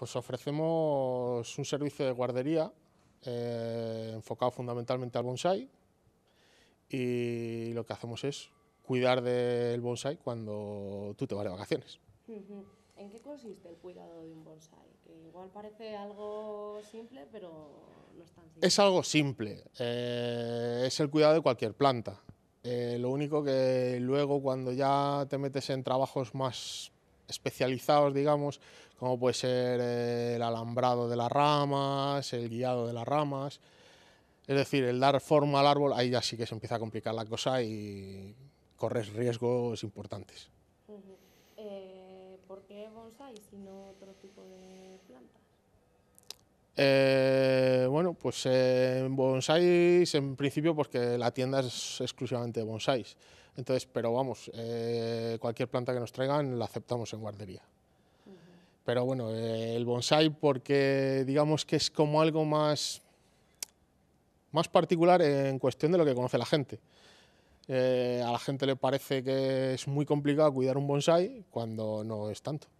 Pues ofrecemos un servicio de guardería eh, enfocado fundamentalmente al bonsai y lo que hacemos es cuidar del bonsai cuando tú te vas de vacaciones. ¿En qué consiste el cuidado de un bonsai? Que igual parece algo simple, pero no es tan simple. Es algo simple, eh, es el cuidado de cualquier planta. Eh, lo único que luego cuando ya te metes en trabajos más especializados, digamos, como puede ser el alambrado de las ramas, el guiado de las ramas. Es decir, el dar forma al árbol, ahí ya sí que se empieza a complicar la cosa y corres riesgos importantes. Eh, ¿Por qué bonsai y no otro tipo de planta? Eh, bueno, pues en bonsáis, en principio, porque la tienda es exclusivamente de bonsáis. Entonces, pero vamos, eh, cualquier planta que nos traigan la aceptamos en guardería. Pero bueno, eh, el bonsai porque digamos que es como algo más, más particular en cuestión de lo que conoce la gente. a la gente le parece que es muy complicado cuidar un bonsai cuando no es tanto.